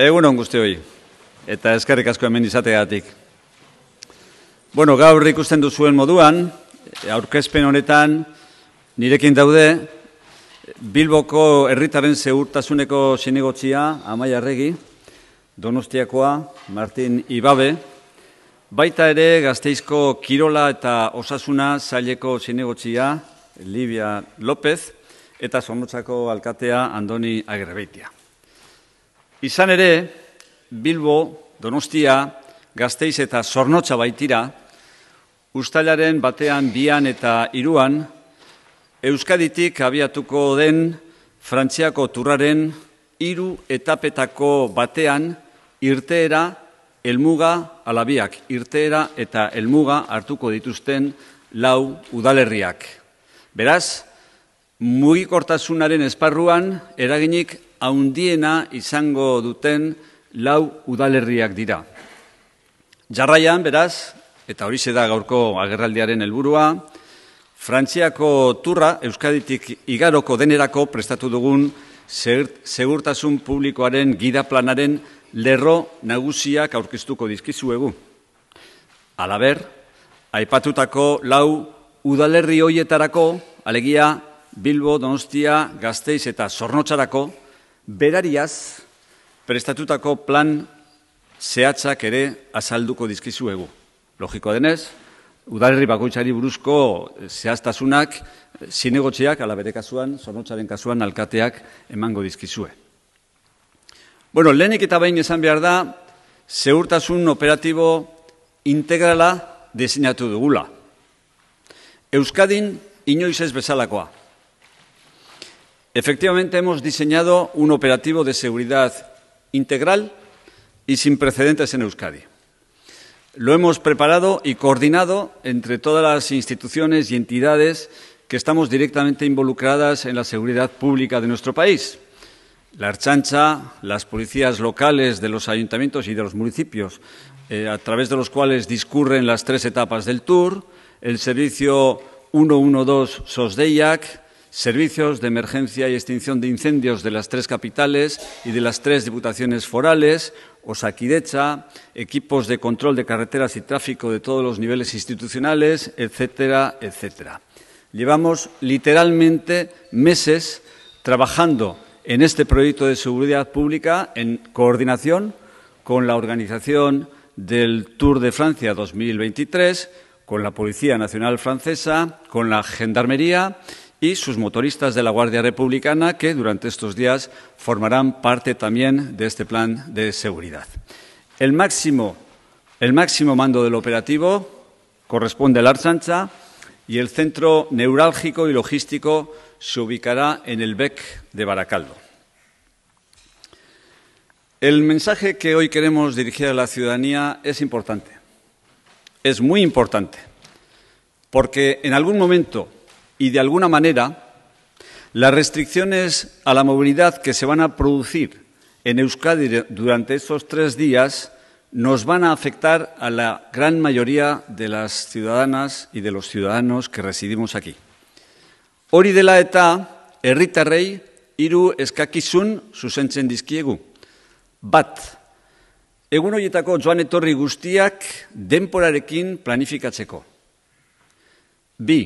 Egun on guzti hori eta eskerrik asko hemen izateagatik. Bueno, gaur ikusten duzuen moduan, aurkezpen honetan, nirekin daude, Bilboko herritaren zehurtasuneko sinegotzia, Amaia Arregi, Donostiakoa, Martin Ibabe, baita ere gazteizko kirola eta osasuna zaileko sinegotzia, Livia López, eta zonotzako alkatea Andoni Agrebeitia. Izan ere, Bilbo, Donostia, Gazteiz eta Zornotza baitira, Uztailaren batean bian eta iruan, Euskaditik abiatuko den Frantziako turraren hiru etapetako batean irteera elmuga alabiak, irteera eta elmuga hartuko dituzten lau udalerriak. Beraz, mugikortasunaren esparruan eraginik haundiena izango duten lau udalerriak dira. Jarraian, beraz, eta hori da gaurko agerraldiaren helburua, Frantziako turra Euskaditik igaroko denerako prestatu dugun segurtasun publikoaren gida planaren lerro nagusiak aurkeztuko dizkizuegu. Alaber, aipatutako lau udalerri hoietarako, alegia Bilbo, Donostia, gazteiz eta Zornotxarako, berariaz prestatutako plan zehatzak ere azalduko dizkizuegu. Logiko denez, udalerri bakoitzari buruzko zehaztasunak, zinegotxeak, ala bere kasuan, zonotxaren kasuan, alkateak emango dizkizue. Bueno, lehenik eta baino esan behar da, zehurtasun operatibo integrala desinatu dugula. Euskadin inoiz ez bezalakoa. Efectivamente, hemos diseñado un operativo de seguridad integral y sin precedentes en Euskadi. Lo hemos preparado y coordinado entre todas las instituciones y entidades que estamos directamente involucradas en la seguridad pública de nuestro país. La Archancha, las policías locales de los ayuntamientos y de los municipios, eh, a través de los cuales discurren las tres etapas del tour, el servicio 112 SOSDEIAC, servicios de emergencia y extinción de incendios de las tres capitales y de las tres diputaciones forales, Osakidecha, equipos de control de carreteras y tráfico de todos los niveles institucionales, etcétera, etcétera. Llevamos literalmente meses trabajando en este proyecto de seguridad pública en coordinación con la organización del Tour de Francia 2023, con la Policía Nacional Francesa, con la Gendarmería y sus motoristas de la Guardia Republicana, que durante estos días formarán parte también de este plan de seguridad. El máximo, mando del operativo corresponde a la Archancha y el centro neurálgico y logístico se ubicará en el BEC de Baracaldo. El mensaje que hoy queremos dirigir a la ciudadanía es importante, es muy importante, porque en algún momento y de alguna manera las restricciones a la movilidad que se van a producir en Euskadi durante estos tres días nos van a afectar a la gran mayoría de las ciudadanas y de los ciudadanos que residimos aquí. Hori dela eta, herritarrei hiru eskakizun zuzentzen dizkiegu. Bat, egun horietako joan etorri guztiak denporarekin planifikatzeko. Bi,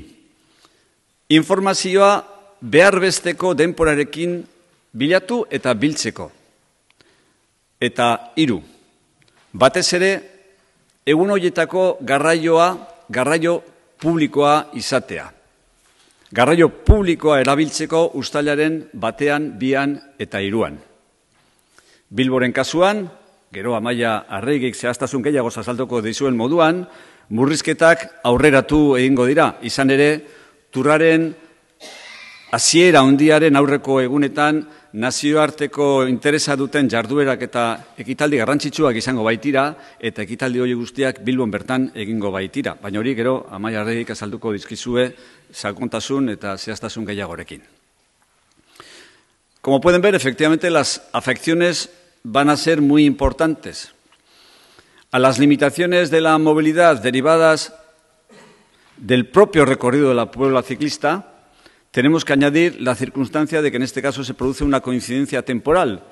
informazioa behar besteko denporarekin bilatu eta biltzeko. Eta iru, batez ere, egun horietako garraioa, garraio publikoa izatea. Garraio publikoa erabiltzeko ustalaren batean, bian eta hiruan. Bilboren kasuan, gero amaia arreigik zehaztasun gehiago zazaldoko dizuen moduan, murrizketak aurreratu egingo dira, izan ere, Turraren hasiera hondiaren aurreko egunetan nazioarteko interesa duten jarduerak eta ekitaldi garrantzitsuak izango baitira eta ekitaldi hori guztiak Bilbon bertan egingo baitira. Baina hori gero amaia arreik, azalduko dizkizue sakontasun eta zehaztasun gehiagorekin. Como pueden ver, efectivamente las afecciones van a ser muy importantes. A las limitaciones de la movilidad derivadas del propio recorrido de la Puebla ciclista, tenemos que añadir la circunstancia de que en este caso se produce una coincidencia temporal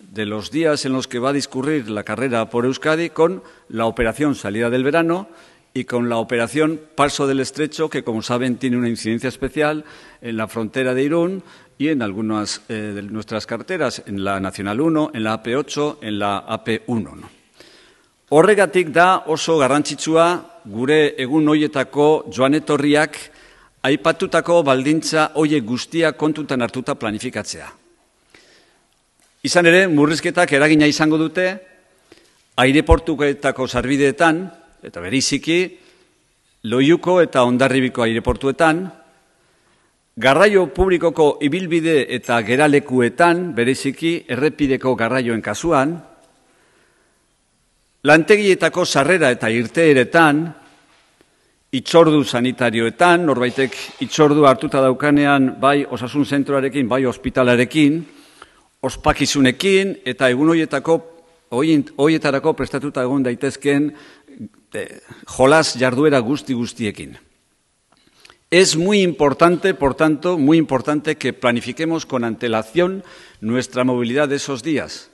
de los días en los que va a discurrir la carrera por Euskadi con la operación salida del verano y con la operación Paso del Estrecho, que como saben tiene una incidencia especial en la frontera de Irún y en algunas eh, de nuestras carteras, en la Nacional 1, en la AP8, en la AP1. ¿no? da oso garrantzitsua gure egun hoietako joanetorriak aipatutako baldintza hoie guztia kontutan hartuta planifikatzea. Izan ere, murrizketak eragina izango dute, aireportuetako sarbideetan, eta beriziki, loiuko eta ondarribiko aireportuetan, garraio publikoko ibilbide eta geralekuetan, beriziki, errepideko garraioen kasuan, Lantegietako sarrera eta irteeretan, itxordu sanitarioetan, norbaitek itxordu hartuta daukanean bai osasun zentroarekin, bai hospitalarekin, ospakizunekin eta egun hoietako hoietarako prestatuta egon daitezken de, jolas jarduera guzti guztiekin. Es muy importante, por tanto, muy importante que planifiquemos con antelación nuestra movilidad de esos días.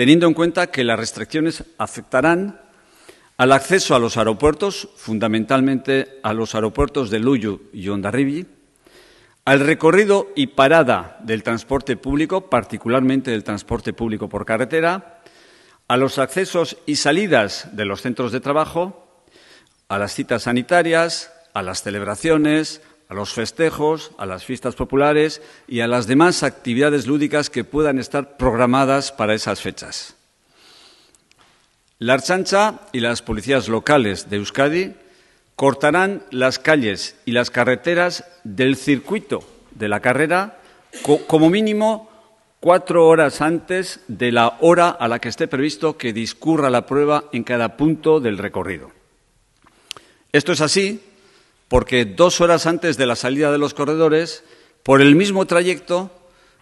teniendo en cuenta que las restricciones afectarán al acceso a los aeropuertos, fundamentalmente a los aeropuertos de Luyu y Ondarribi... al recorrido y parada del transporte público, particularmente del transporte público por carretera, a los accesos y salidas de los centros de trabajo, a las citas sanitarias, a las celebraciones, a los festejos, a las fiestas populares y a las demás actividades lúdicas que puedan estar programadas para esas fechas. La Archancha y las policías locales de Euskadi cortarán las calles y las carreteras del circuito de la carrera como mínimo cuatro horas antes de la hora a la que esté previsto que discurra la prueba en cada punto del recorrido. Esto es así porque dos horas antes de la salida de los corredores, por el mismo trayecto,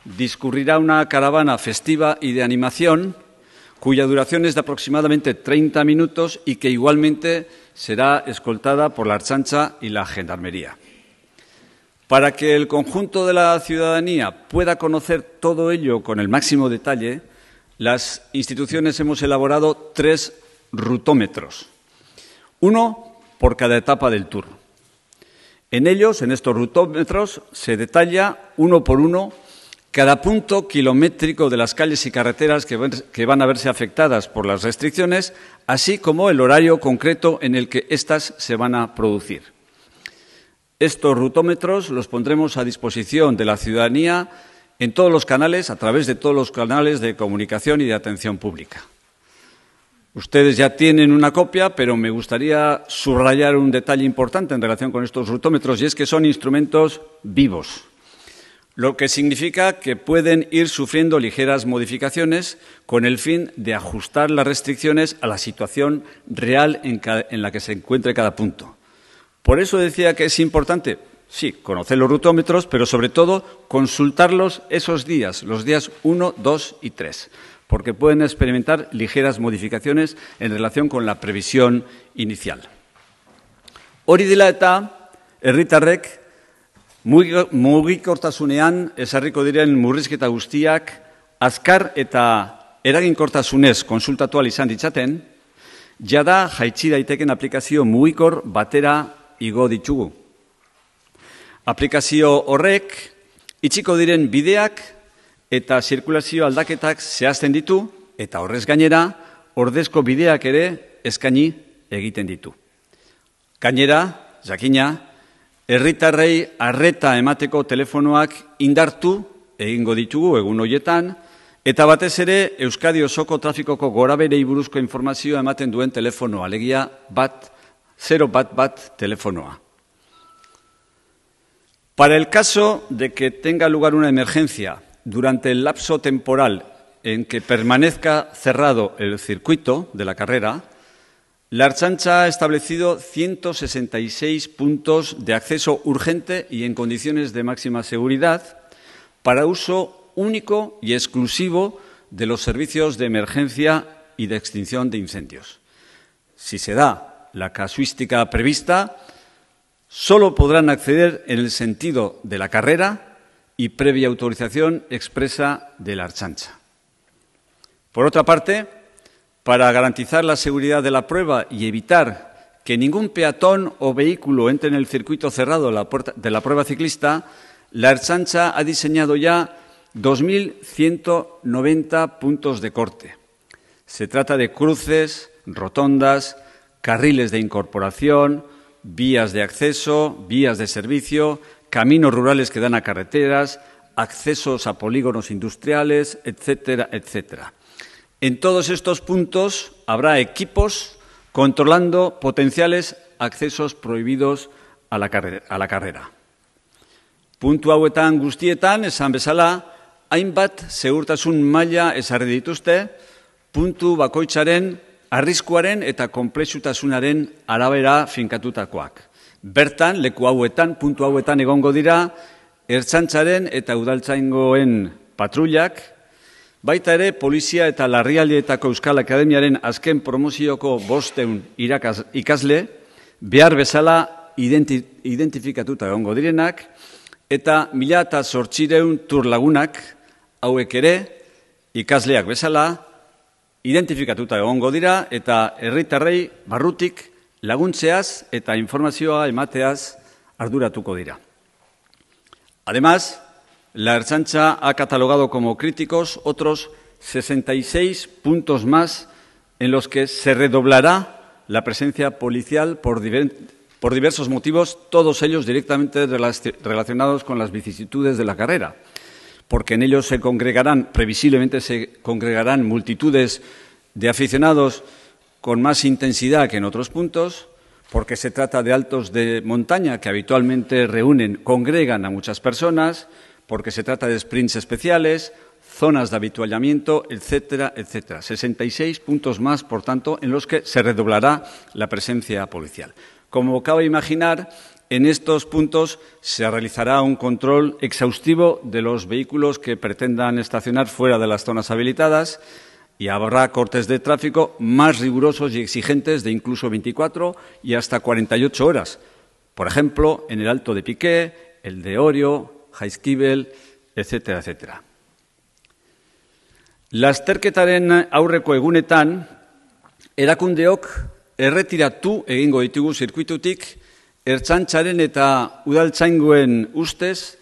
discurrirá una caravana festiva y de animación cuya duración es de aproximadamente 30 minutos y que igualmente será escoltada por la Archancha y la Gendarmería. Para que el conjunto de la ciudadanía pueda conocer todo ello con el máximo detalle, las instituciones hemos elaborado tres rutómetros, uno por cada etapa del turno. En ellos, en estos rutómetros, se detalla uno por uno cada punto kilométrico de las calles y carreteras que van a verse afectadas por las restricciones, así como el horario concreto en el que éstas se van a producir. Estos rutómetros los pondremos a disposición de la ciudadanía en todos los canales, a través de todos los canales de comunicación y de atención pública. Ustedes ya tienen una copia, pero me gustaría subrayar un detalle importante en relación con estos rutómetros y es que son instrumentos vivos, lo que significa que pueden ir sufriendo ligeras modificaciones con el fin de ajustar las restricciones a la situación real en, la que se encuentre cada punto. Por eso decía que es importante, sí, conocer los rutómetros, pero sobre todo consultarlos esos días, los días 1, 2 y 3 porque pueden experimentar ligeras modificaciones en relación con la previsión inicial. Hori dela eta, erritarrek, mugikortasunean, esarriko diren murrizketa guztiak, azkar eta eraginkortasunez konsultatual izan ditzaten, jada jaitsi daiteken aplikazio mugikor batera igo ditugu. Aplikazio horrek, itxiko diren bideak, eta zirkulazio aldaketak zehazten ditu eta horrez gainera ordezko bideak ere eskaini egiten ditu. Gainera, jakina, herritarrei arreta emateko telefonoak indartu egingo ditugu egun hoietan, eta batez ere Euskadi osoko trafikoko gorabere buruzko informazioa ematen duen telefonoa, alegia bat, 0 bat bat telefonoa. Para el caso de que tenga lugar una emergencia, durante el lapso temporal en que permanezca cerrado el circuito de la carrera, la Archancha ha establecido 166 puntos de acceso urgente y en condiciones de máxima seguridad para uso único y exclusivo de los servicios de emergencia y de extinción de incendios. Si se da la casuística prevista, solo podrán acceder en el sentido de la carrera y previa autorización expresa de la Archancha. Por otra parte, para garantizar la seguridad de la prueba y evitar que ningún peatón o vehículo entre en el circuito cerrado de la prueba ciclista, la Archancha ha diseñado ya 2.190 puntos de corte. Se trata de cruces, rotondas, carriles de incorporación, vías de acceso, vías de servicio, caminos rurales que dan a carreteras, accesos a polígonos industriales, etcétera, etcétera. En todos estos puntos habrá equipos controlando potenciales accesos prohibidos a la, carre a carrera. Puntu hauetan guztietan, esan bezala, hainbat segurtasun maila esarri dituzte, puntu bakoitzaren, arriskuaren eta komplexutasunaren arabera finkatutakoak. Bertan, leku hauetan, puntu hauetan egongo dira, ertsantzaren eta udaltzaingoen patrullak, baita ere polizia eta larrialdietako Euskal Akademiaren azken promozioko bosteun irakaz, ikasle, behar bezala identifikatuta egongo direnak, eta mila eta sortxireun turlagunak hauek ere ikasleak bezala, identifikatuta egongo dira eta herritarrei barrutik, laguntzeaz eta informazioa ardura tu dira. Además, la Erchancha ha catalogado como críticos otros 66 puntos más en los que se redoblará la presencia policial por diversos motivos, todos ellos directamente relacionados con las vicisitudes de la carrera, porque en ellos se congregarán, previsiblemente se congregarán multitudes de aficionados con más intensidad que en otros puntos, porque se trata de altos de montaña que habitualmente reúnen, congregan a muchas personas, porque se trata de sprints especiales, zonas de habituallamiento, etcétera, etcétera. 66 puntos más, por tanto, en los que se redoblará la presencia policial. Como cabe imaginar, en estos puntos se realizará un control exhaustivo de los vehículos que pretendan estacionar fuera de las zonas habilitadas y habrá cortes de tráfico más rigurosos y exigentes de incluso 24 y hasta 48 horas. Por ejemplo, en el Alto de Piqué, el de Orio, Jaizkibel, etcétera, etcétera. Lasterketaren aurreko egunetan, erakundeok erretiratu egingo ditugu zirkuitutik, ertzantzaren eta udaltzainguen ustez,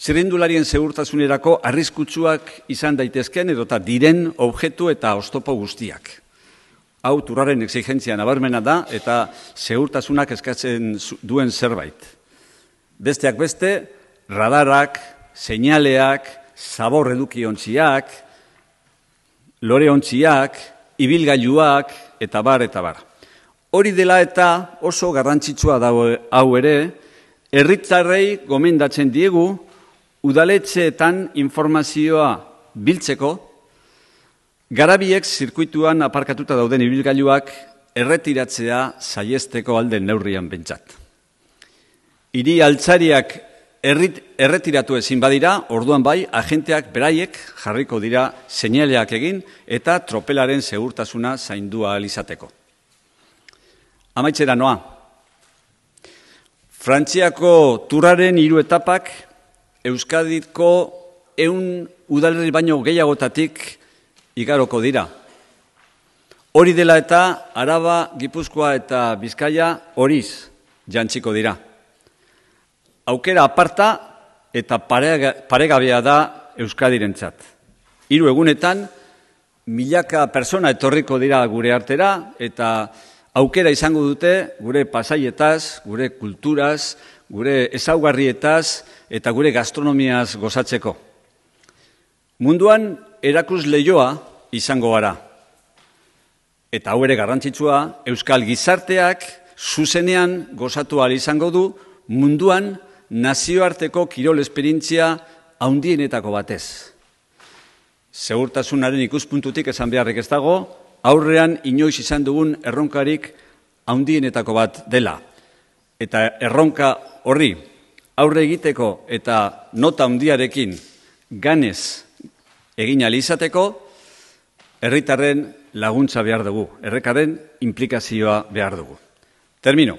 Zirrindularien segurtasunerako arriskutsuak izan daitezken edota diren objektu eta oztopo guztiak. Hau turraren exigentzia nabarmena da eta segurtasunak eskatzen duen zerbait. Besteak beste, radarak, seinaleak, zabor loreontziak, ibilgailuak eta bar eta bar. Hori dela eta oso garrantzitsua dago hau ere, herritzarrei gomendatzen diegu, udaletxeetan informazioa biltzeko, garabiek zirkuituan aparkatuta dauden ibilgailuak erretiratzea saiesteko alde neurrian bentsat. Hiri altzariak errit, erretiratu ezin badira, orduan bai, agenteak beraiek jarriko dira seinaleak egin eta tropelaren segurtasuna zaindua alizateko. Amaitzera noa. Frantziako turraren hiru etapak Euskadiko eun udalerri baino gehiagotatik igaroko dira. Hori dela eta Araba, Gipuzkoa eta Bizkaia horiz jantziko dira. Aukera aparta eta paregabea da Euskadirentzat. Hiru egunetan milaka persona etorriko dira gure artera eta aukera izango dute gure pasaietaz, gure kulturaz, gure ezaugarrietaz eta gure gastronomiaz gozatzeko. Munduan erakuz lehioa izango gara. Eta hau ere garrantzitsua, Euskal Gizarteak zuzenean gozatu izango du munduan nazioarteko kirol esperintzia haundienetako batez. Segurtasunaren ikuspuntutik esan beharrik ez dago, aurrean inoiz izan dugun erronkarik haundienetako bat dela. Eta erronka horri, aurre egiteko eta nota handiarekin ganez egin alizateko, herritarren laguntza behar dugu, errekaren implikazioa behar dugu. Termino.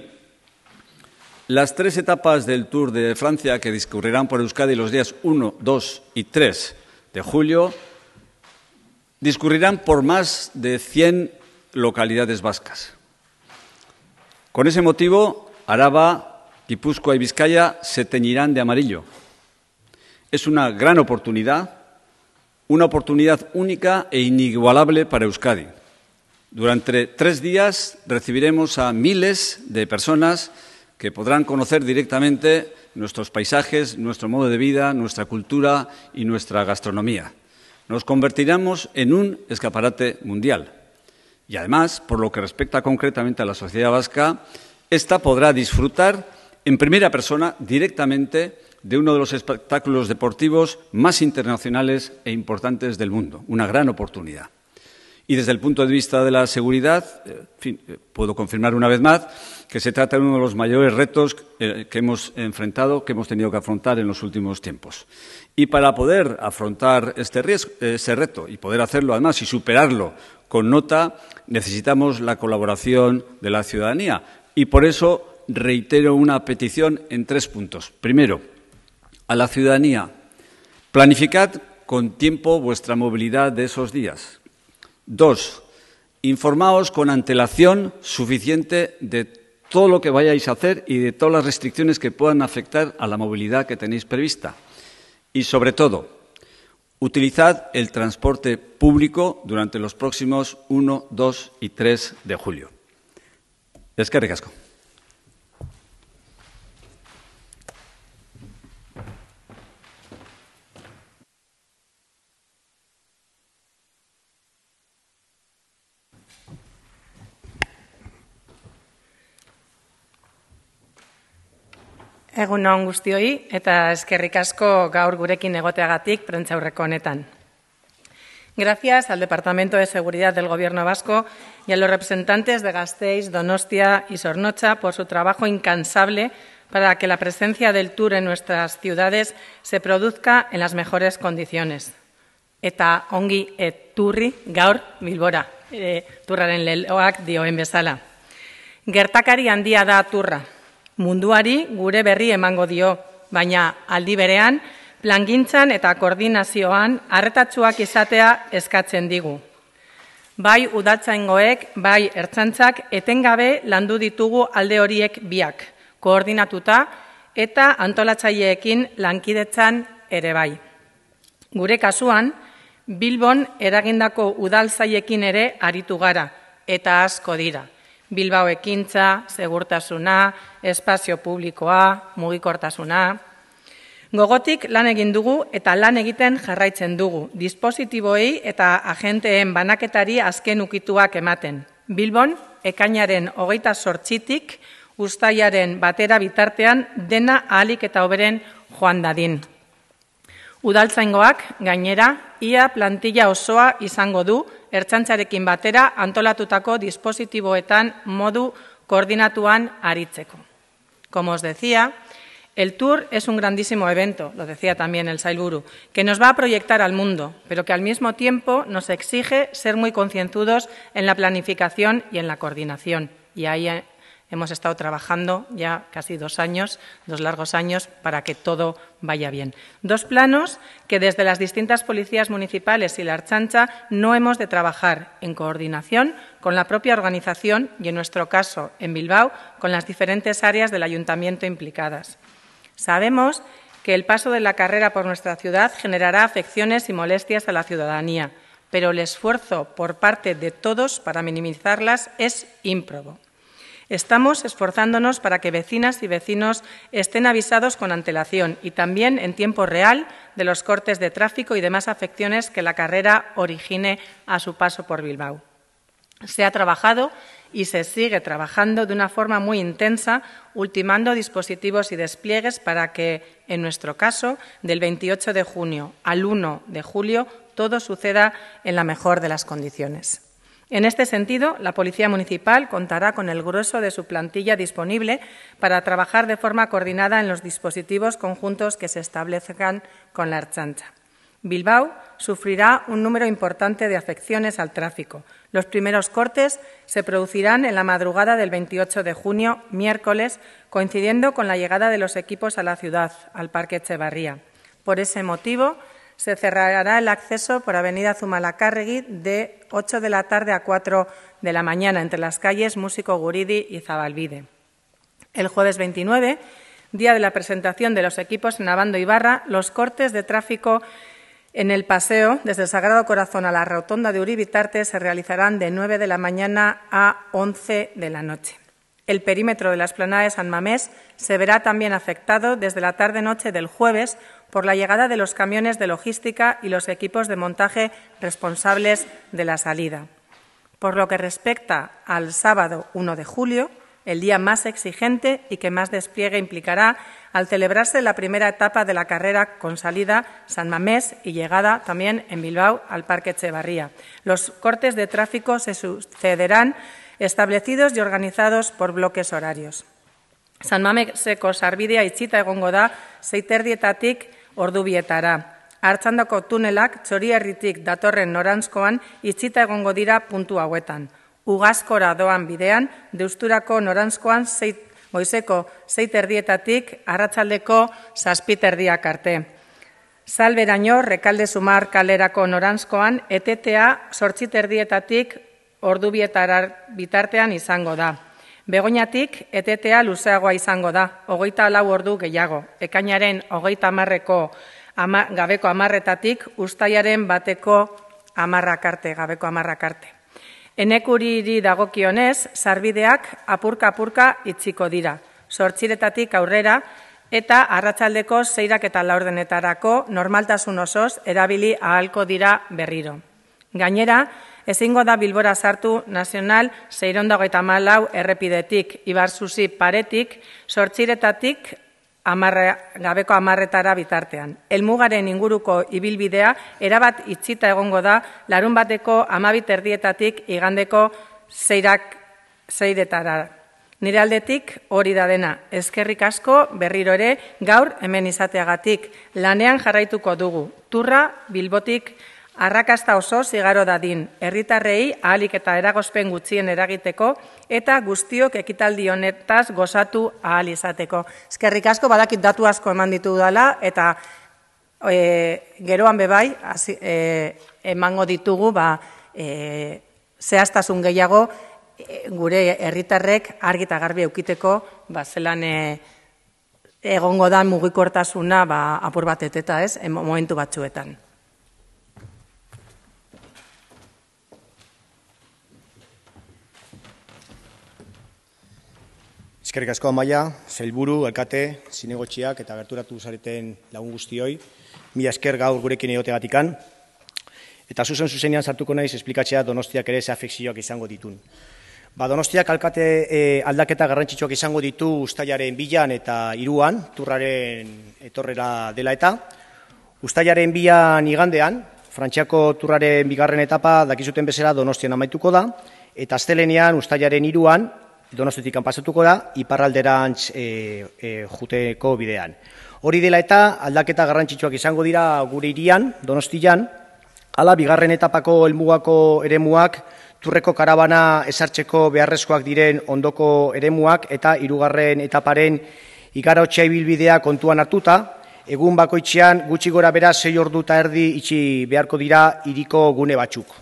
Las tres etapas del Tour de Francia que discurrirán por Euskadi los días 1, 2 y 3 de julio discurrirán por más de 100 localidades vascas. Con ese motivo, Araba, Guipúzcoa y Vizcaya se teñirán de amarillo. Es una gran oportunidad, una oportunidad única e inigualable para Euskadi. Durante tres días recibiremos a miles de personas que podrán conocer directamente nuestros paisajes, nuestro modo de vida, nuestra cultura y nuestra gastronomía. Nos convertiremos en un escaparate mundial. Y además, por lo que respecta concretamente a la sociedad vasca, esta podrá disfrutar en primera persona directamente de uno de los espectáculos deportivos más internacionales e importantes del mundo. Una gran oportunidad. Y desde el punto de vista de la seguridad, eh, eh, puedo confirmar una vez más que se trata de uno de los mayores retos eh, que hemos enfrentado, que hemos tenido que afrontar en los últimos tiempos. Y para poder afrontar este ese reto y poder hacerlo además y superarlo con nota, necesitamos la colaboración de la ciudadanía, y por eso reitero una petición en tres puntos. Primero, a la ciudadanía, planificad con tiempo vuestra movilidad de esos días. Dos, informaos con antelación suficiente de todo lo que vayáis a hacer y de todas las restricciones que puedan afectar a la movilidad que tenéis prevista. Y sobre todo, utilizad el transporte público durante los próximos 1, 2 y 3 de julio. Eskerrik asko. Egun on guztioi eta eskerrik asko gaur gurekin egoteagatik prentza aurreko honetan. Gracias al Departamento de Seguridad del Gobierno vasco y a los representantes de Gasteiz, Donostia y Sornocha por su trabajo incansable para que la presencia del Tour en nuestras ciudades se produzca en las mejores condiciones. Eta ongi turri gaur bilbora, e, turraren leloak dioen bezala. Gertakari handia da turra. Munduari gure berri mango dio, baina aldi berean Plangintzan eta koordinazioan harretatsuak izatea eskatzen digu. Bai udatzaingoek, bai ertzantzak etengabe landu ditugu alde horiek biak, koordinatuta eta antolatzaileekin lankidetzan ere bai. Gure kasuan, Bilbon eragindako udaltzaiekin ere aritu gara eta asko dira. Bilbao ekintza, segurtasuna, espazio publikoa, mugikortasuna, Gogotik lan egin dugu eta lan egiten jarraitzen dugu, dispositiboei eta agenteen banaketari azken ukituak ematen. Bilbon, ekainaren hogeita sortxitik, ustaiaren batera bitartean dena ahalik eta oberen joan dadin. Udaltzaingoak, gainera, ia plantilla osoa izango du, ertsantzarekin batera antolatutako dispositiboetan modu koordinatuan aritzeko. Como os decía, El Tour es un grandísimo evento, lo decía también el Sailburu, que nos va a proyectar al mundo, pero que al mismo tiempo nos exige ser muy concientudos en la planificación y en la coordinación. Y ahí eh, hemos estado trabajando ya casi dos años, dos largos años, para que todo vaya bien. Dos planos que desde las distintas policías municipales y la Archancha no hemos de trabajar en coordinación con la propia organización y, en nuestro caso, en Bilbao, con las diferentes áreas del ayuntamiento implicadas. Sabemos que el paso de la carrera por nuestra ciudad generará afecciones y molestias a la ciudadanía, pero el esfuerzo por parte de todos para minimizarlas es ímprobo. Estamos esforzándonos para que vecinas y vecinos estén avisados con antelación y también en tiempo real de los cortes de tráfico y demás afecciones que la carrera origine a su paso por Bilbao. Se ha trabajado y se sigue trabajando de una forma muy intensa, ultimando dispositivos y despliegues para que, en nuestro caso, del 28 de junio al 1 de julio, todo suceda en la mejor de las condiciones. En este sentido, la Policía Municipal contará con el grueso de su plantilla disponible para trabajar de forma coordinada en los dispositivos conjuntos que se establezcan con la Archancha. Bilbao sufrirá un número importante de afecciones al tráfico, los primeros cortes se producirán en la madrugada del 28 de junio, miércoles, coincidiendo con la llegada de los equipos a la ciudad, al Parque Echevarría. Por ese motivo, se cerrará el acceso por Avenida Zumalacárregui de 8 de la tarde a 4 de la mañana entre las calles Músico Guridi y Zabalvide. El jueves 29, día de la presentación de los equipos en Abando Ibarra, los cortes de tráfico en el paseo, desde el Sagrado Corazón a la Rotonda de Uribitarte, se realizarán de 9 de la mañana a 11 de la noche. El perímetro de las explanada San Mamés se verá también afectado desde la tarde-noche del jueves por la llegada de los camiones de logística y los equipos de montaje responsables de la salida. Por lo que respecta al sábado 1 de julio, el día más exigente y que más despliegue implicará, al celebrarse la primera etapa de la carrera con salida San Mamés y llegada también en Bilbao al Parque Echevarría. Los cortes de tráfico se sucederán establecidos y organizados por bloques horarios. San Mameseko sarbidea itxita egongo da seiterdietatik ordubietara. Artxandako tunelak txori erritik datorren norantzkoan itxita egongo dira puntu hauetan. Ugaskora doan bidean, deusturako norantzkoan goizeko zeit erdietatik arratzaldeko zazpiterdiak arte. Zalberaino, rekalde sumar kalerako norantzkoan, etetea sortzit erdietatik ordu bitartean izango da. Begoinatik, etetea luzeagoa izango da, hogeita lau ordu gehiago. Ekainaren hogeita amarreko ama, gabeko amarretatik, ustaiaren bateko amarrakarte, gabeko arte. Enekuriri dagokionez, sarbideak apurka-apurka itxiko dira. Sortziretatik aurrera eta arratsaldeko zeirak eta laurdenetarako normaltasun osoz erabili ahalko dira berriro. Gainera, ezingo da Bilbora sartu nazional zeirondago eta malau errepidetik, ibar zuzi paretik, sortziretatik amarra, gabeko amarretara bitartean. Elmugaren inguruko ibilbidea erabat itxita egongo da larun bateko amabit erdietatik igandeko zeirak zeiretara. Nire aldetik hori da dena, eskerrik asko berriro ere gaur hemen izateagatik. Lanean jarraituko dugu, turra bilbotik Arrakasta oso zigaro dadin, herritarrei ahalik eta eragozpen gutxien eragiteko, eta guztiok ekitaldi honetaz gozatu ahal izateko. Ezkerrik asko, badakit datu asko eman ditu dela, eta e, geroan bebai, e, emango ditugu, ba, e, zehaztasun gehiago, gure herritarrek argi eta garbi eukiteko, ba, zelan egongo dan mugikortasuna, ba, apur bat eteta ez, momentu batzuetan. Eskerrik asko amaia, zailburu, elkate, zinegotxiak eta gerturatu zareten lagun guztioi, mi esker gaur gurekin egote Eta zuzen zuzenian sartuko naiz esplikatzea donostiak ere zeafekzioak izango ditun. Ba, donostiak alkate e, aldaketa garrantzitsuak izango ditu ustaiaren bilan eta iruan, turraren etorrera dela eta. Ustaiaren bilan igandean, Frantziako turraren bigarren etapa dakizuten bezala donostian amaituko da, eta aztelenean ustaiaren iruan, donostetik pasatuko da, iparralderantz e, eh, e, eh, juteko bidean. Hori dela eta aldaketa garrantzitsuak izango dira gure irian, donostian, ala bigarren etapako helmugako eremuak, turreko karabana esartzeko beharrezkoak diren ondoko eremuak eta hirugarren etaparen igarotxea ibilbidea kontuan hartuta, egun bakoitzean gutxi gora bera 6 ordu eta erdi itxi beharko dira iriko gune batzuk.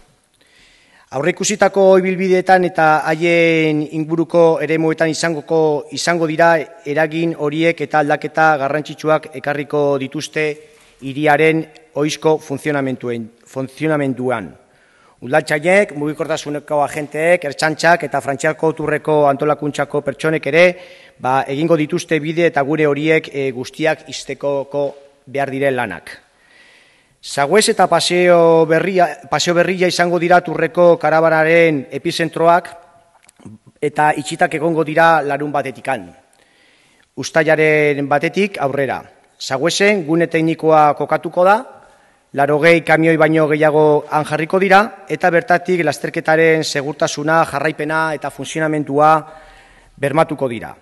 Aurreikusitako ibilbideetan eta haien inguruko eremuetan izangoko izango dira eragin horiek eta aldaketa garrantzitsuak ekarriko dituzte iriaren oizko funtzionamentuen funtzionamenduan. Udaltzaileek, mugikortasuneko agenteek, ertsantzak eta frantziako turreko antolakuntzako pertsonek ere, ba, egingo dituzte bide eta gure horiek e, guztiak iztekoko behar dire lanak. Zagoez eta paseo berria, paseo berria izango dira turreko karabararen epizentroak eta itxitak egongo dira larun batetikan. Uztaiaren batetik aurrera. Zagoezen gune teknikoa kokatuko da, laro kamioi baino gehiago anjarriko dira eta bertatik lasterketaren segurtasuna, jarraipena eta funtzionamentua bermatuko dira.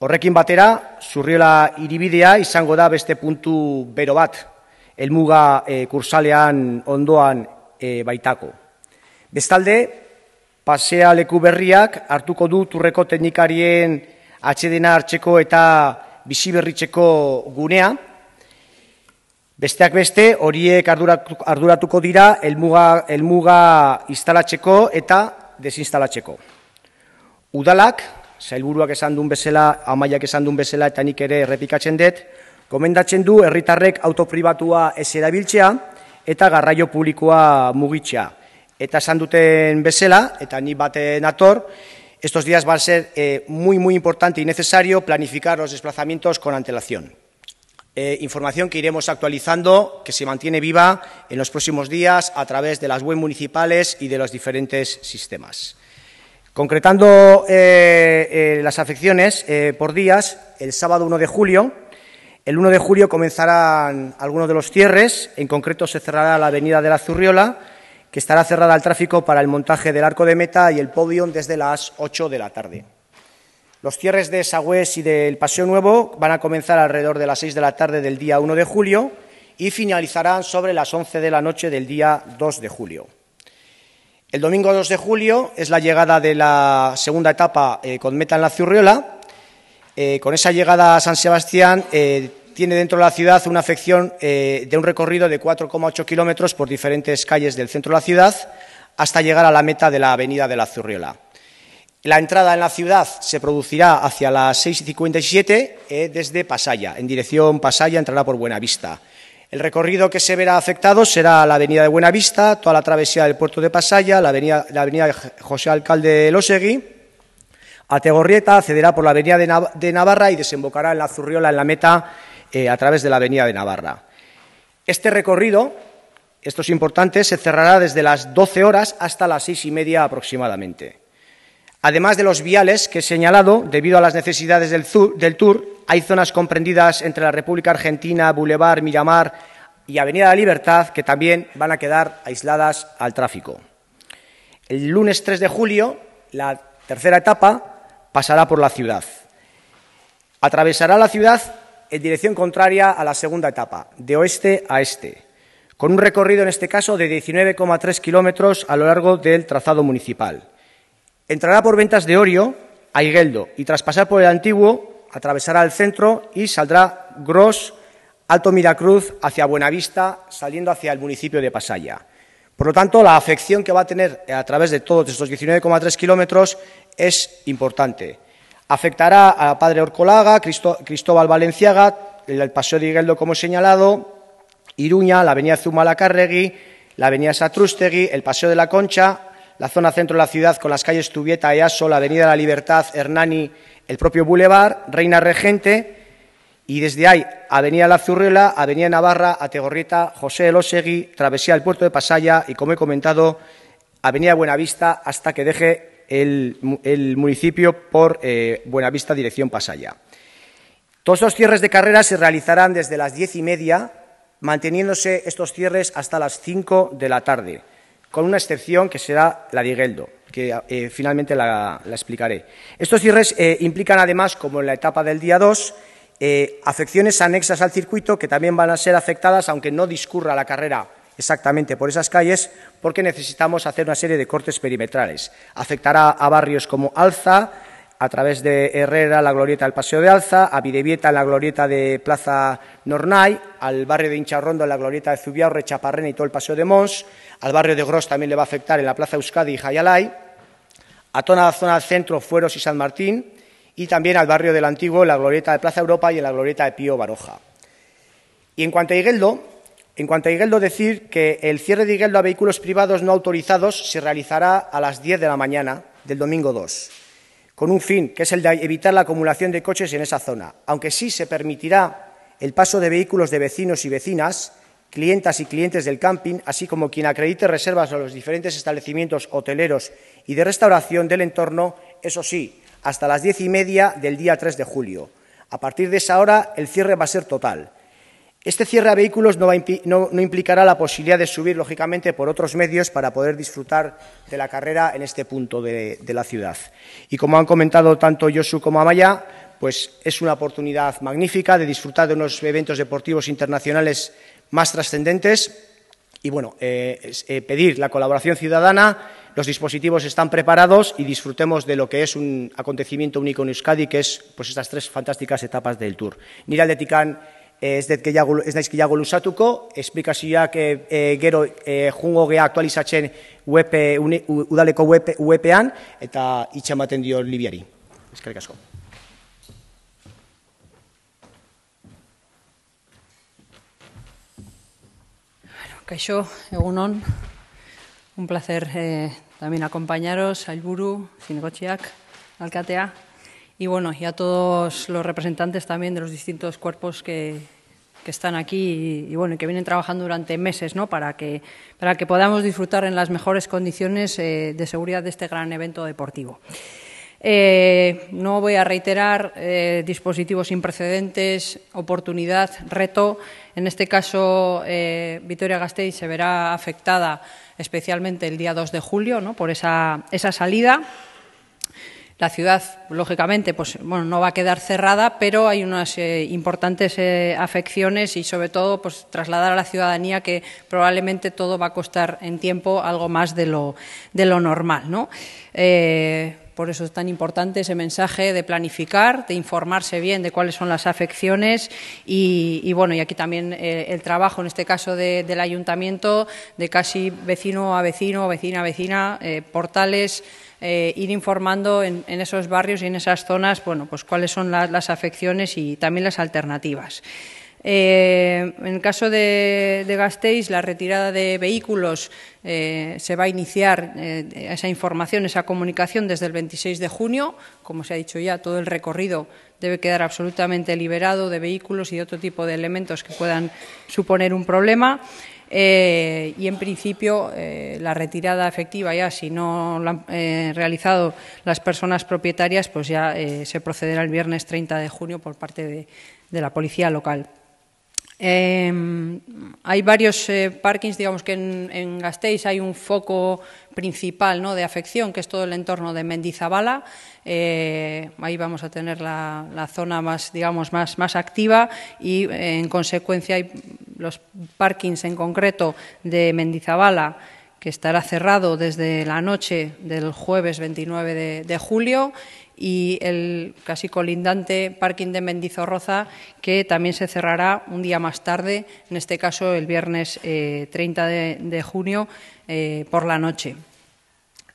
Horrekin batera, zurriola iribidea izango da beste puntu bero bat elmuga e, eh, kursalean ondoan eh, baitako. Bestalde, pasea leku berriak hartuko du turreko teknikarien atxedena hartzeko eta bizi berritzeko gunea. Besteak beste, horiek arduratuko dira elmuga, elmuga instalatzeko eta desinstalatzeko. Udalak, zailburuak esan duen bezala, amaiak esan duen bezala, eta nik ere errepikatzen dut, Comenda du herritarrek autopribatua ez erabiltzea eta garraio publikoa mugitzea. Eta esan duten bezala, eta ni baten ator, estos días va a ser eh, muy, muy importante y necesario planificar los desplazamientos con antelación. Eh, información que iremos actualizando, que se mantiene viva en los próximos días a través de las web municipales y de los diferentes sistemas. Concretando eh, las afecciones por días, el sábado 1 de julio el 1 de julio comenzarán algunos de los cierres, en concreto se cerrará la avenida de la Zurriola, que estará cerrada al tráfico para el montaje del arco de meta y el podium desde las 8 de la tarde. Los cierres de Sagüés y del Paseo Nuevo van a comenzar alrededor de las 6 de la tarde del día 1 de julio y finalizarán sobre las 11 de la noche del día 2 de julio. El domingo 2 de julio es la llegada de la segunda etapa eh, con meta en la Zurriola eh, con esa llegada a San Sebastián eh, tiene dentro de la ciudad una afección eh, de un recorrido de 4,8 kilómetros por diferentes calles del centro de la ciudad hasta llegar a la meta de la avenida de la Zurriola. La entrada en la ciudad se producirá hacia las 6.57 y desde Pasaya, en dirección Pasaya entrará por Buenavista. El recorrido que se verá afectado será la avenida de Buenavista, toda la travesía del puerto de Pasaya, la avenida, José Alcalde Losegui, Ategorrieta accederá por la avenida de, Navarra y desembocará en la Zurriola, en la meta, eh, a través de la avenida de Navarra. Este recorrido, esto es importante, se cerrará desde las 12 horas hasta las seis y media aproximadamente. Además de los viales que he señalado, debido a las necesidades del, del Tour, hay zonas comprendidas entre la República Argentina, Boulevard, Miramar y Avenida de la Libertad que también van a quedar aisladas al tráfico. El lunes 3 de julio, la tercera etapa pasará por la ciudad. Atravesará la ciudad en dirección contraria a la segunda etapa, de oeste a este, con un recorrido en este caso de 19,3 kilómetros a lo largo del trazado municipal. Entrará por Ventas de Orio a Higueldo y tras pasar por el antiguo atravesará el centro y saldrá Gros, Alto Miracruz hacia Buenavista, saliendo hacia el municipio de Pasaya. Por lo tanto, la afección que va a tener a través de todos estos 19,3 kilómetros es importante. Afectará a Padre Orcolaga, Cristóbal Valenciaga, el Paseo de Higueldo, como he señalado, Iruña, la Avenida Zumalacárregui, la Avenida Satrústegui, el Paseo de la Concha, la zona centro de la ciudad con las calles Tubieta, Easo, la Avenida de la Libertad, Hernani, el propio Boulevard, Reina Regente y desde ahí Avenida La Zurrela, Avenida Navarra, Ategorrieta, José Losegui, travesía el puerto de Pasaya y, como he comentado, Avenida Buenavista hasta que deje el, municipio por eh, Buenavista dirección Pasaya. Todos los cierres de carrera se realizarán desde las diez y media, manteniéndose estos cierres hasta las cinco de la tarde, con una excepción que será la de Higueldo que eh, finalmente la, explicaré. Estos cierres eh, implican, además, como en la etapa del día dos... Eh, afecciones anexas al circuito que también van a ser afectadas, aunque no discurra la carrera exactamente por esas calles, porque necesitamos hacer una serie de cortes perimetrales. Afectará a barrios como Alza, a través de Herrera, la glorieta del Paseo de Alza, a Videvieta, la glorieta de Plaza Nornay, al barrio de Hincharrondo, la glorieta de Zubiaurre, Chaparrena y todo el Paseo de Mons, al barrio de Gros también le va a afectar en la Plaza Euskadi y Jayalay, a toda la zona del centro, Fueros y San Martín, y también al barrio del Antiguo, en la glorieta de Plaza Europa y en la glorieta de Pío Baroja. Y en cuanto a Higueldo, en cuanto a decir que el cierre de Higueldo a vehículos privados no autorizados se realizará a las 10 de la mañana del domingo 2, con un fin, que es el de evitar la acumulación de coches en esa zona, aunque sí se permitirá el paso de vehículos de vecinos y vecinas, clientas y clientes del camping, así como quien acredite reservas a los diferentes establecimientos hoteleros y de restauración del entorno, eso sí, hasta las diez y media del día 3 de julio. A partir de esa hora, el cierre va a ser total. Este cierre a vehículos no, implicará la posibilidad de subir, lógicamente, por otros medios para poder disfrutar de la carrera en este punto de, la ciudad. Y como han comentado tanto Yosu como Amaya, pues es una oportunidad magnífica de disfrutar de unos eventos deportivos internacionales más trascendentes y, bueno, eh, eh, pedir la colaboración ciudadana los dispositivos están preparados y disfrutemos de lo que es un acontecimiento único en Euskadi, que es pues, estas tres fantásticas etapas del Tour. Nira aldetikan eh, ez, ez naizkiago lusatuko, esplikazioak e, eh, gero eh, jungo gea aktualizatzen web, udaleko web, webean, eta itxamaten dio Libiari. Ezkerrik asko. Kaixo, egunon, un placer también acompañaros, al Elburu, al Alcatea, y bueno, y a todos los representantes también de los distintos cuerpos que, están aquí y, que vienen trabajando durante meses, ¿no? Para que, para que podamos disfrutar en las mejores condiciones eh, de seguridad de este gran evento deportivo. Eh, no voy a reiterar eh, dispositivos sin precedentes, oportunidad, reto. En este caso, eh, Vitoria-Gasteiz se verá afectada especialmente el día 2 de julio ¿no? por esa, esa salida. La ciudad, lógicamente, pues, bueno, no va a quedar cerrada, pero hay unas importantes afecciones y, sobre todo, pues, trasladar a la ciudadanía que probablemente todo va a costar en tiempo algo más de lo, normal. ¿no? Por eso es tan importante ese mensaje de planificar, de informarse bien de cuáles son las afecciones y, bueno, y aquí también eh, el trabajo, en este caso del ayuntamiento, de casi vecino a vecino, vecina a vecina, eh, portales. Eh, ir informando en, esos barrios y en esas zonas, bueno, pues cuáles son las afecciones y también las alternativas. Eh, en el caso de, de, Gasteiz, la retirada de vehículos eh, se va a iniciar eh, esa información, esa comunicación desde el 26 de junio. Como se ha dicho ya, todo el recorrido debe quedar absolutamente liberado de vehículos y de otro tipo de elementos que puedan suponer un problema. y en principio la retirada efectiva ya si no la han realizado las personas propietarias pues ya se procederá el viernes 30 de junio por parte de la policía local. Em, hay varios eh, parkings, digamos que en, en, Gasteiz hay un foco principal ¿no? de afección, que es todo el entorno de Mendizabala. Eh, ahí vamos a tener la, zona más, digamos, más, activa y, eh, en consecuencia, hay los parkings en concreto de Mendizabala, que estará cerrado desde la noche del jueves 29 de julio y el casi colindante parking de Mendizorroza, que también se cerrará un día más tarde, en este caso el viernes 30 eh, de, junio eh, por la noche.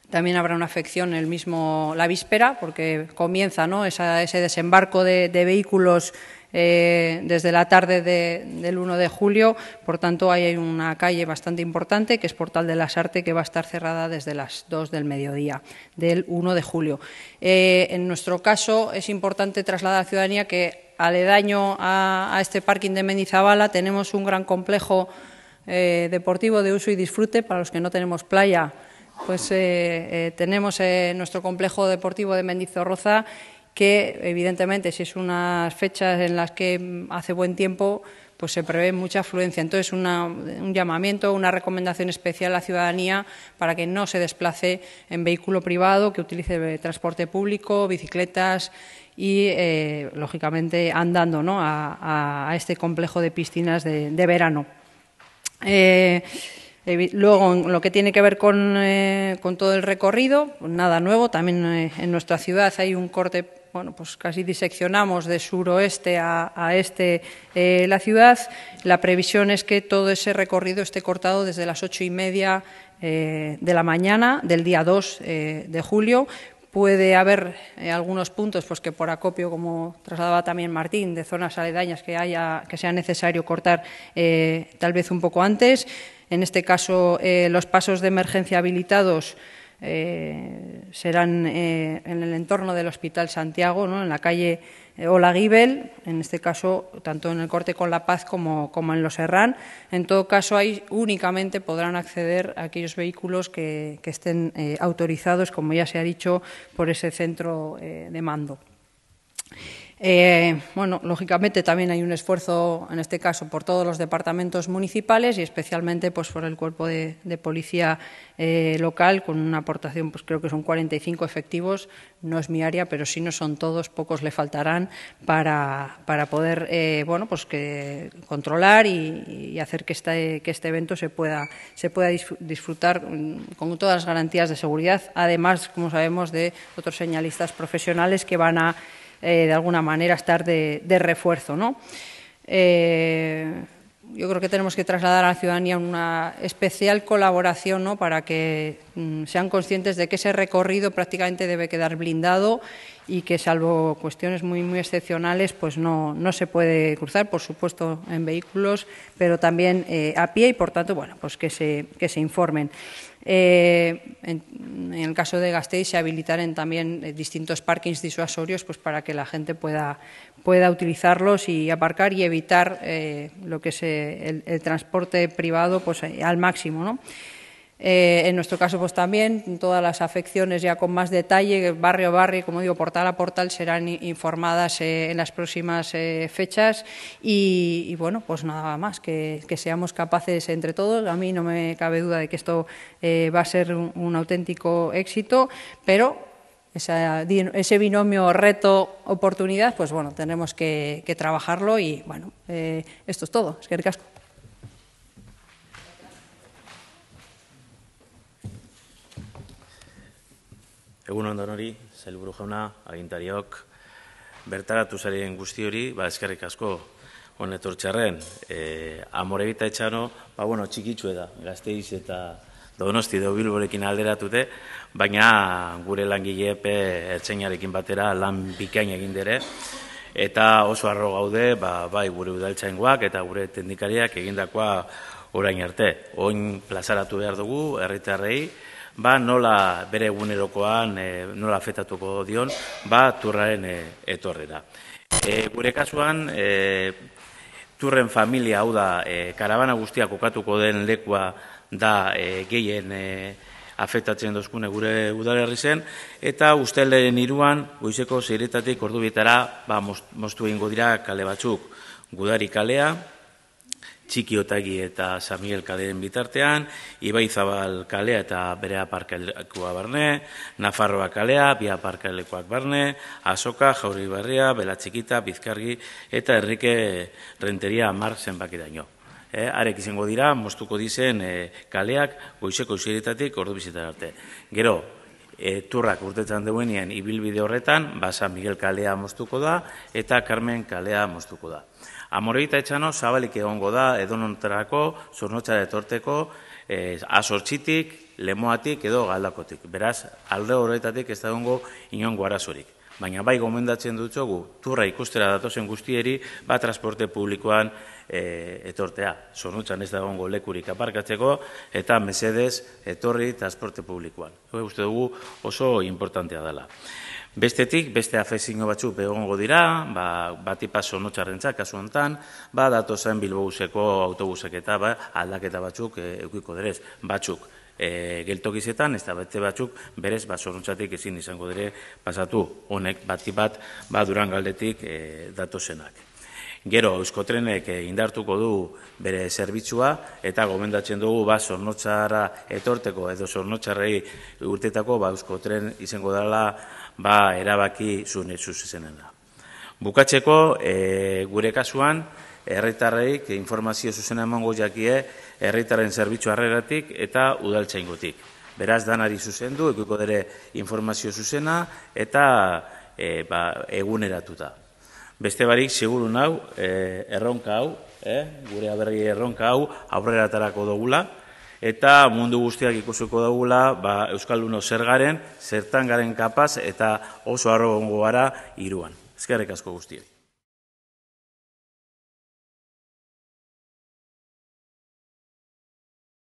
También habrá una afección el mismo la víspera, porque comienza ¿no? ese desembarco de vehículos eh, desde la tarde del 1 de julio. Por tanto, hay una calle bastante importante, que es Portal de las Artes, que va a estar cerrada desde las 2 del mediodía del 1 de julio. Eh, en nuestro caso, es importante trasladar a la ciudadanía que aledaño a, este parking de Mendizabala... tenemos un gran complejo eh, deportivo de uso y disfrute para los que no tenemos playa. Pues tenemos nuestro complejo deportivo de Mendizorroza que evidentemente si es unas fechas en las que hace buen tiempo, pues se prevé mucha afluencia. Entonces, un llamamiento, una recomendación especial a la ciudadanía para que no se desplace en vehículo privado, que utilice transporte público, bicicletas y, eh, lógicamente, andando a, este complejo de piscinas de, verano. Eh, luego, en lo que tiene que ver con, eh, todo el recorrido, pues nada nuevo. También en nuestra ciudad hay un corte bueno, pues casi diseccionamos de suroeste a, este eh, la ciudad. La previsión es que todo ese recorrido esté cortado desde las ocho y media eh, de la mañana del día 2 eh, de julio. Puede haber algunos puntos pues, que por acopio, como trasladaba también Martín, de zonas aledañas que, haya, que sea necesario cortar tal vez un poco antes. En este caso, los pasos de emergencia habilitados eh, serán eh, en el entorno del Hospital Santiago, en la calle eh, Olaguibel, en este caso tanto en el corte con La Paz como, en Los Herrán. En todo caso, ahí únicamente podrán acceder a aquellos vehículos que, estén autorizados, como ya se ha dicho, por ese centro de mando. Eh, bueno, lógicamente también hay un esfuerzo, en este caso, por todos los departamentos municipales y especialmente pues, por el cuerpo de, policía eh, local, con una aportación, pues creo que son 45 efectivos, no es mi área, pero si no son todos, pocos le faltarán para, poder eh, bueno, pues controlar y, hacer que este, que este evento se pueda, se pueda disfrutar mm, con todas las garantías de seguridad, además, como sabemos, de otros señalistas profesionales que van a eh, de alguna manera estar de, refuerzo. Eh, yo creo que tenemos que trasladar a la ciudadanía una especial colaboración para que mm, sean conscientes de que ese recorrido prácticamente debe quedar blindado y que salvo cuestiones muy excepcionales pues no, se puede cruzar por supuesto en vehículos pero también eh, a pie y por tanto bueno pues que se informen eh, en, el caso de Gasteiz se habilitarán también eh, distintos parkings disuasorios pues, para que la gente pueda, pueda utilizarlos y aparcar y evitar eh, lo que es el, el, transporte privado pues, al máximo. ¿no? Eh, en nuestro caso, pues también todas las afecciones ya con más detalle, barrio a barrio, como digo, portal a portal, serán informadas eh, en las próximas eh, fechas. Y, bueno, pues nada más, que, seamos capaces entre todos. A mí no me cabe duda de que esto va a ser un, auténtico éxito, pero ese binomio reto-oportunidad, pues bueno, tenemos que, trabajarlo y bueno, esto es todo. Es que el casco. Egun ondo hori, buru jauna, agintariok, bertaratu zarien guzti hori, ba, eskerrik asko, honetor txarren, e, amore bita etxano, ba, bueno, txikitzu eda, gazteiz eta donosti do bilborekin alderatute, baina gure langilepe epe batera lan bikain egin dere, eta oso arro gaude, ba, bai, gure udaltzaen guak, eta gure teknikariak egindakoa orain arte. Oin plazaratu behar dugu, erritarrei, herritarrei, ba, nola bere egunerokoan e, nola afetatuko dion, ba, turraren e, etorrera. E, gure kasuan, e, turren familia hau da, e, karabana guztia kokatuko den lekua da e, gehien afetatzen dozkune gure udalerri zen, eta ustelaren iruan, goizeko zeiretatik ordubietara, ba, mostu dira kale batzuk, gudari kalea, Txiki Otagi eta Samuel Kaleen bitartean, Ibai Zabal Kalea eta Berea Parkalekua barne, Nafarroa Kalea, Bia Parkalekuak barne, Azoka, Jauri Barria, Bela Txikita, Bizkargi eta Herrike Renteria Amar zenbakitaino. E, eh, arek izango dira, mostuko dizen eh, kaleak goizeko izieritatik ordu bizitara arte. Gero, e, turrak urtetan duenien ibilbide horretan, basa Miguel kalea mostuko da eta Carmen kalea mostuko da. Amoregita etxano, zabalik egongo da, edo nontarako, zurnotxara etorteko, eh, azortxitik, lemoatik edo galdakotik. Beraz, alde horretatik ez da gongo inon arazorik. Baina bai gomendatzen dutxogu, turra ikustera datozen guztieri, ba transporte publikoan, e, etortea. Zornutxan ez dagoen lekurik aparkatzeko eta mesedez etorri transporte publikoan. Hore uste dugu oso importantea dela. Bestetik, beste afezingo batzuk begongo dira, ba, bat ipaso notxarren kasu honetan, ba, dato zen bilbouseko autobusek eta ba, aldaketa batzuk e, eukiko derez, batzuk e, geltokizetan, ez da bete batzuk berez bat ezin izango dire pasatu honek bat ipat ba, duran galdetik e, dato Gero, Euskotrenek eh, indartuko du bere zerbitzua, eta gomendatzen dugu, ba, zornotxara etorteko, edo zornotxarrei urtetako, ba, Euskotren izango dela, ba, erabaki zuen zuzenen da. Bukatzeko, eh, gure kasuan, erretarreik informazio zuzena emango jakie, erretaren zerbitzu harreratik eta udaltzaingotik. Beraz, danari zuzendu, ekuko dere informazio zuzena, eta e, ba, eguneratuta. Beste barik, seguru nau, eh, erronka hau, eh, gure aberri erronka hau, aurrera tarako dugula, eta mundu guztiak ikusuko dugula, ba, Euskal zer garen, zertan garen kapaz, eta oso gongo gara iruan. Ezkerrek asko guztiak.